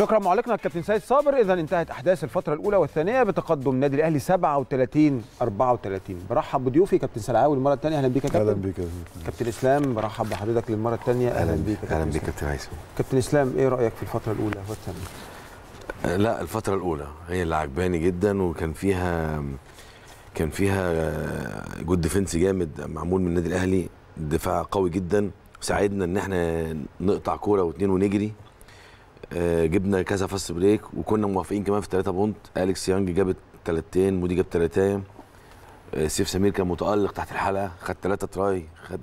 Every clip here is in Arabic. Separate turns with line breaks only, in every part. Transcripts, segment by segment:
شكرا معلقنا الكابتن سيد صابر اذا انتهت احداث الفتره الاولى والثانيه بتقدم نادي الاهلي 37 34 برحب بضيوفي كابتن سلعاوي المره الثانيه اهلا بيك يا كابتن اهلا بيك يا كابتن اسلام برحب بحضرتك للمره الثانيه اهلا بيك اهلا بيك كابتن هيثم كابتن اسلام ايه رايك في الفتره الاولى
والثانيه؟ لا الفتره الاولى هي اللي عجباني جدا وكان فيها كان فيها آه، جود ديفنس جامد معمول من النادي الاهلي دفاع قوي جدا ساعدنا ان احنا نقطع كوره واثنين ونجري آه، جبنا كذا فاست بريك وكنا موافقين كمان في 3 بونت اليكس يانج جاب ثلاثتين مودي جاب ثلاثتين آه، سيف سمير كان متالق تحت الحلقه خد ثلاثه تراي خد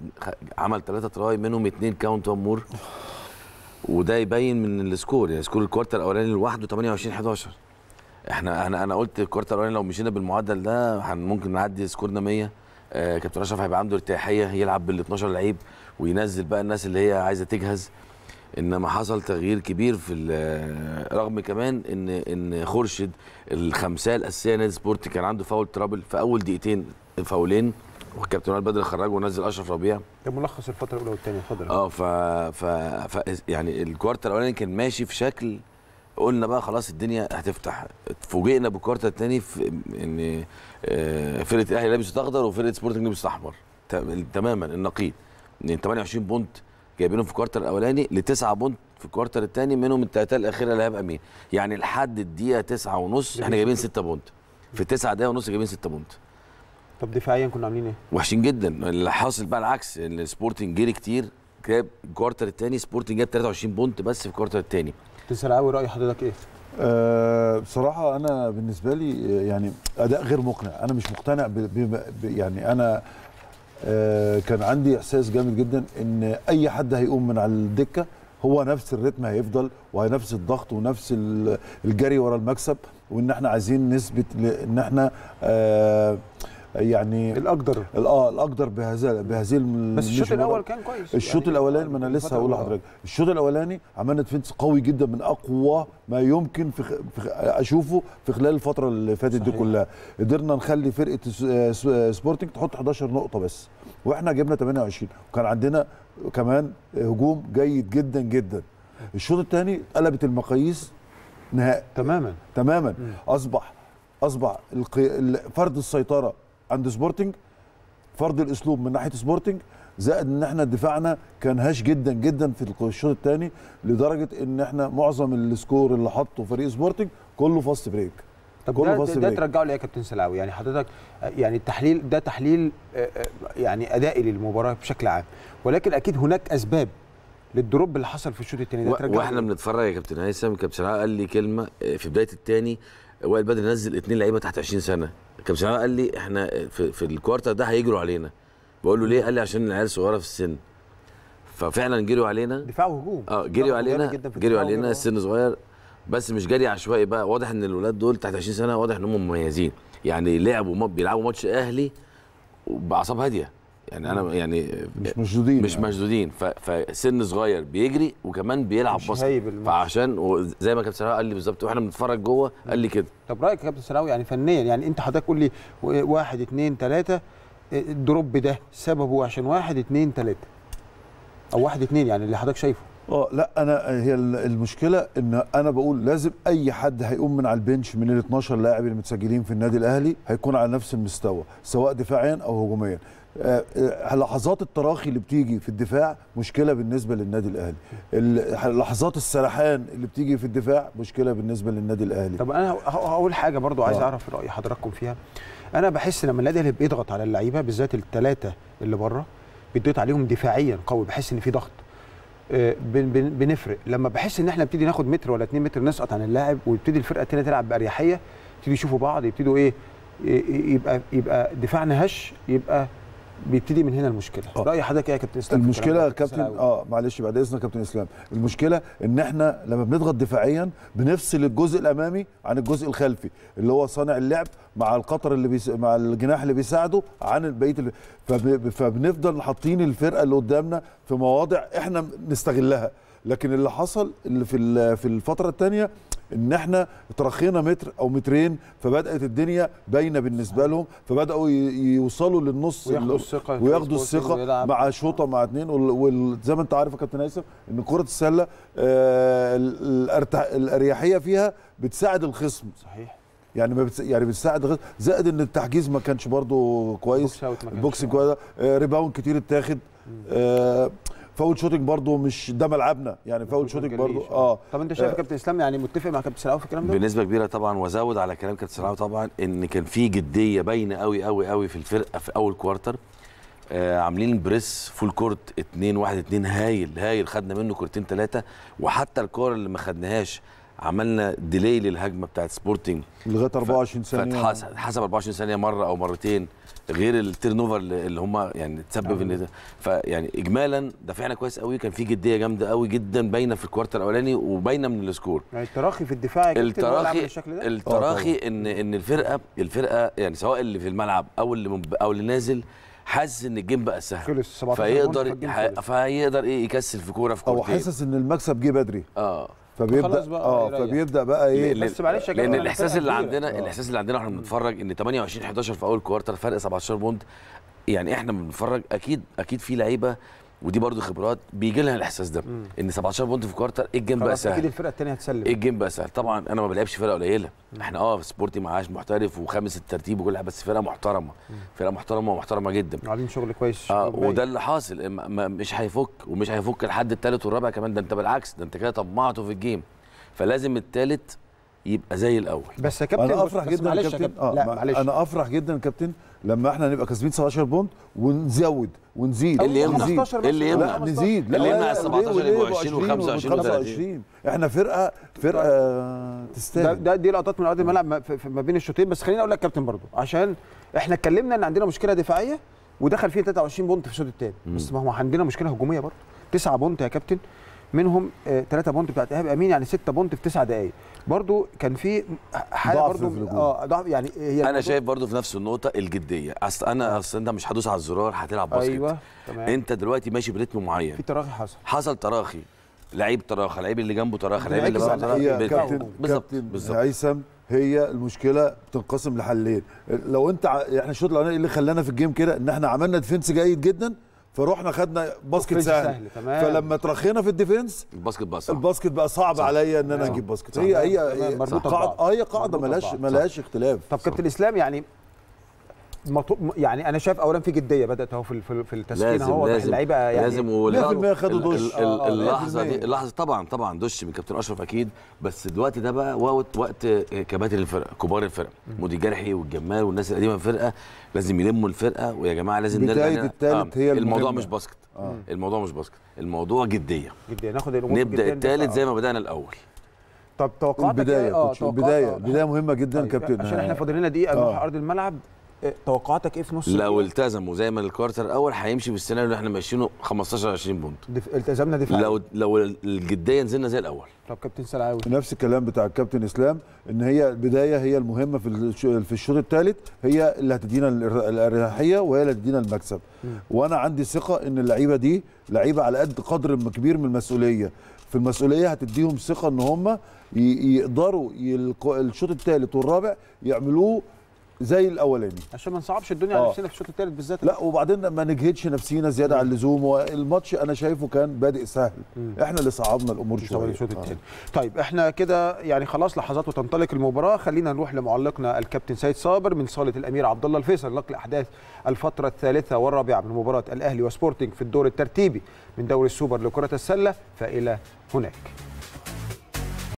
عمل ثلاثه تراي منهم اثنين كاونت وان مور وده يبين من السكور يعني سكور الكوارتر الاولاني لوحده 28 11 احنا انا انا قلت الكوارتر الاولاني لو مشينا بالمعدل ده ممكن نعدي سكورنا 100 آه، كابتن اشرف هيبقى عنده ارتياحيه يلعب بال 12 لعيب وينزل بقى الناس اللي هي عايزه تجهز انما حصل تغيير كبير في رغم كمان ان ان خورشيد الخمسه الاساسيه نادي سبورت كان عنده فاول ترابل في اول دقيقتين فاولين والكابتن وائل بدر خرجه ونزل اشرف ربيع
ده ملخص الفتره الاولى والثانيه اتفضل اه
ف... ف... ف يعني الكوارتر الاولاني كان ماشي في شكل قلنا بقى خلاص الدنيا هتفتح فوجئنا بالكوارتر الثاني في ان آه، فرقه الاهلي لابسه اخضر وفرقه سبورتنج لابسه احمر تماما النقيض 28 بونت جايبينهم في الكوارتر الاولاني لتسعه بونت في الكوارتر الثاني منهم الثلاثه الاخيره اللي هيبقى مين يعني لحد الدقيقه تسعة ونص احنا جايبين سته بونت في تسعه دقايق ونص جايبين سته بونت
طب دفاعيا كنا عاملين ايه
وحشين جدا اللي حاصل بقى العكس السبورتنج جري كتير جاب الكوارتر الثاني سبورتنج جاب 23 بونت بس في الكوارتر الثاني
قوي راي حضرتك ايه
أه بصراحة أنا بالنسبة لي يعني أداء غير مقنع، أنا مش مقتنع ب ب يعني أنا آه، كان عندي احساس جامد جدا ان اي حد هيقوم من على الدكه هو نفس الريتم هيفضل ونفس الضغط ونفس الجري ورا المكسب وان احنا عايزين نثبت ان احنا آه يعني الاقدر اه الاقدر بهذا بهذه بس الشوط الاول كان كويس الشوط يعني الاولاني ما انا لسه هقول لحضرتك الشوط الاولاني عملنا ديفنس قوي جدا من اقوى ما يمكن في, خ... في خ... اشوفه في خلال الفتره اللي فاتت دي كلها قدرنا نخلي فرقه سبورتنج تحط 11 نقطه بس واحنا جبنا 28 وكان عندنا كمان هجوم جيد جدا جدا الشوط الثاني قلبت المقاييس نهائي تماما تماما مم. اصبح اصبح فرد السيطره عند سبورتنج فرض الاسلوب من ناحيه سبورتنج زائد ان احنا دفاعنا كان هاش جدا جدا في الشوط الثاني لدرجه ان احنا معظم السكور اللي حطه فريق سبورتنج كله فاست بريك طب كله ده, ده
ترجعه ليه يا كابتن سلاوي يعني حضرتك يعني التحليل ده تحليل آه، آه، يعني ادائي للمباراه بشكل عام ولكن اكيد هناك اسباب للدروب اللي حصل في الشوط الثاني ده واحنا
بنتفرج يا كابتن هيثم كابتن قال لي كلمه آه، في بدايه الثاني وائل بدر نزل اثنين لعيبه تحت 20 سنه كابتن قال لي احنا في, في الكوارتر ده هيجروا علينا بقول له ليه قال لي عشان العيال صغيره في السن ففعلا جريوا علينا دفاع وهجوم اه جريوا علينا جريوا علينا السن صغير بس مش جري عشوائي بقى واضح ان الولاد دول تحت 20 سنه واضح ان هم مميزين يعني لعبوا بيلعبوا ماتش اهلي باعصاب هاديه يعني انا يعني مش مشدودين مش يعني. مشدودين فسن صغير بيجري وكمان بيلعب باص فعشان زي ما كابتن سراوي قال لي بالظبط واحنا بنتفرج جوه قال لي كده
طب رايك يا كابتن سراوي يعني فنيا يعني انت حضرتك قول لي واحد اثنين ثلاثه الدروب ده سببه عشان واحد اثنين ثلاثه
او واحد اثنين يعني اللي حضرتك شايفه اه لا انا هي المشكله ان انا بقول لازم اي حد هيقوم من على البنش من ال 12 لاعب اللي متسجلين في النادي الاهلي هيكون على نفس المستوى سواء دفاعيا او هجوميا آه، آه، لحظات التراخي اللي بتيجي في الدفاع مشكله بالنسبه للنادي الاهلي لحظات السرحان اللي بتيجي في الدفاع مشكله بالنسبه للنادي الاهلي طب انا هقول حاجه برضو عايز آه.
اعرف راي حضراتكم
فيها انا
بحس لما النادي الاهلي بيضغط على اللعيبه بالذات الثلاثه اللي بره بيضغط عليهم دفاعيا قوي بحس ان في ضغط آه، بنفرق لما بحس ان احنا نبتدي ناخد متر ولا 2 متر نسقط عن اللاعب ويبتدي الفرقه الثانيه تلعب باريحيه يبتدي يشوفوا بعض يبتدوا إيه،, إيه،, ايه يبقى
يبقى دفاعنا هش يبقى بيبتدي من هنا المشكله أوه. راي حضرتك ايه يا كابتن اسلام المشكله يا كابتن اه معلش بعد اذنك كابتن اسلام المشكله ان احنا لما بنضغط دفاعيا بنفصل الجزء الامامي عن الجزء الخلفي اللي هو صانع اللعب مع القطر اللي بيس... مع الجناح اللي بيساعده عن بقيه ال... فب... فبنفضل حاطين الفرقه اللي قدامنا في مواضع احنا نستغلها لكن اللي حصل اللي في في الفتره الثانيه ان احنا ترخينا متر او مترين فبدات الدنيا باينه بالنسبه لهم فبداوا يوصلوا للنص وياخدوا الثقه وياخدوا الثقه مع شوطه مع اثنين وزي ما انت عارف يا كابتن ياسر ان كره السله آه، الاريحيه فيها بتساعد الخصم صحيح يعني ما بتس... يعني بتساعد غير زائد ان التحجيز ما كانش برضو كويس البوكسنج كويس ريباوند آه، كتير اتاخد آه فاول شوتنج برضه مش ده ملعبنا يعني فاول شوتنج برضه اه طب انت شايف آه كابتن اسلام يعني متفق مع كابتن سلاوي في الكلام ده
بنسبه كبيره طبعا وازود على كلام كابتن سلاوي طبعا ان كان في جديه باينه قوي قوي قوي في الفرقه في اول كوارتر آه عاملين بريس فول كورت 2 1 2 هايل هايل خدنا منه كورتين ثلاثه وحتى الكور اللي ما خدناهاش عملنا ديلي للهجمه بتاعت سبورتنج
لغايه 24
ثانيه حسب 24 ثانيه مره او مرتين غير التيرن اوفر اللي هم يعني تسبب ان أيوة. فيعني اجمالا دفعنا كويس قوي كان في جديه جامده قوي جدا باينه في الكوارتر الاولاني وباينه من السكور
يعني التراخي في الدفاع التراخي التراخي آه،
ان ان الفرقه الفرقه يعني سواء اللي في الملعب او اللي او اللي نازل حاسس ان الجيم بقى سهل خلص فيقدر فيقدر ايه يكسل في كوره في كوره او حاسس
ان المكسب جه بدري اه فبيبدا بقى اه فبيبدا بقى ايه بس معلش لان الاحساس اللي عندنا آه. الاحساس
اللي عندنا واحنا بنتفرج ان 28 11 في اول كوارتر فرق 17 بوند يعني احنا بنتفرج اكيد اكيد في لعيبه ودي برضو خبرات بيجي لها الاحساس ده مم. ان 17 بونت في كوارتر ايه الجيم بقى سهل اكيد الفرقه
الثانيه هتسلم ايه
الجيم بقى سهل طبعا انا ما بلعبش فرقه قليله احنا اه سبورتي معاش محترف وخامس الترتيب وكل حاجه بس فرقه محترمه مم. فرقه محترمه ومحترمه جدا عاملين شغل كويس اه وده اللي حاصل مش هيفك ومش هيفك لحد الثالث والرابع كمان ده انت بالعكس ده انت كده طمعته في الجيم فلازم الثالث يبقى زي الاول
بس يا كابتن انا افرح جدا كابتن, كابتن. آه لا معلش انا افرح جدا كابتن لما احنا نبقى كاسبين 17 بونت ونزود ونزيد اللي يمنع اللي يمنع نزيد اللي يمنع 17 يبقوا 20 و25 احنا فرقه
فرقه تستاهل ده دي لقطات من ارض الملعب ما بين الشوطين بس خليني اقول لك كابتن برضو عشان احنا اتكلمنا ان عندنا مشكله دفاعيه ودخل فيه 23 بونت في الشوط الثاني بس ما هو عندنا مشكله هجوميه برضو 9 بونت يا كابتن منهم 3 آه، بونت بتاعت ايهاب امين يعني 6 بونت في 9 دقائق برضو كان في حاله ضعف برضو اه ضعف يعني هي انا
شايف برضو في نفس النقطه الجديه اصل انا آه. اصل انت مش هدوس على الزرار هتلعب باسكت ايوه تمام انت دلوقتي ماشي برتم معين في تراخي حصل حصل تراخي لعيب تراخي لعيب اللي جنبه تراخي لعيب اللي بعده تراخي
بالظبط كابتن هيثم هي المشكله بتنقسم لحلين لو انت احنا يعني الشوط الاولاني اللي خلانا في الجيم كده ان احنا عملنا ديفنس جيد جدا فروحنا خدنا باسكت سهل, سهل. فلما ترخينا في الديفنس
الباسكت بقى صعب الباسكت بقى صعب عليا ان انا اجيب باسكت
هي هي هي قاعده اه هي قاعده ملهاش ملهاش اختلاف طب كابتن
اسلام يعني يعني انا شايف اولا في جديه بدات اهو في في التسكين اهو اللعيبه يعني لازم لازم خدوا دش آه، آه، اللحظه دي اللحظه
طبعا طبعا دش من كابتن اشرف اكيد بس دلوقتي ده بقى وقت وقت كباتن الفرقه كبار الفرقه مودي جرحي والجمال والناس القديمه في الفرقه لازم يلموا الفرقه ويا جماعه لازم بدايه الثالث آه هي الموضوع مش باسكت آه. الموضوع مش باسكت الموضوع جديه جديه ناخد نبدا الثالث زي ما بدانا الاول
طب توقعاتك البدايه إيه؟ آه، البدايه البدايه مهمه جدا طيب، كابتن عشان احنا فاضل لنا دقيقه نروح
ارض الملعب
إيه، توقعاتك ايه في نص لو
التزموا زي ما الكوارتر الاول هيمشي بالسيناريو اللي احنا ماشيينه 15 20 بونت دف... التزمنا دفاعيا لو لو الجديه نزلنا زي الاول
طب كابتن سلعاوي نفس الكلام بتاع الكابتن اسلام ان هي البدايه هي المهمه في في الشوط الثالث هي اللي هتدينا الاريحيه وهي اللي هتدينا المكسب م. وانا عندي ثقه ان اللعيبه دي لعيبه على قد قدر كبير من المسؤوليه في المسؤوليه هتديهم ثقه ان هم يقدروا الشوط الثالث والرابع يعملوه زي الاولاني عشان
ما نصعبش الدنيا آه. على نفسنا
في الشوط الثالث بالذات لا وبعدين ما نجهدش نفسينا زياده مم. عن اللزوم والماتش انا شايفه كان بادئ سهل مم. احنا اللي صعبنا الامور شويه الشوط الثاني آه. طيب احنا كده
يعني خلاص لحظات وتنطلق المباراه خلينا نروح لمعلقنا الكابتن سيد صابر من صاله الامير عبد الله الفيصل نقل احداث الفتره الثالثه والرابعه من مباراه الاهلي وسبورتنج في الدور الترتيبي من دوري السوبر لكره السله فالى هناك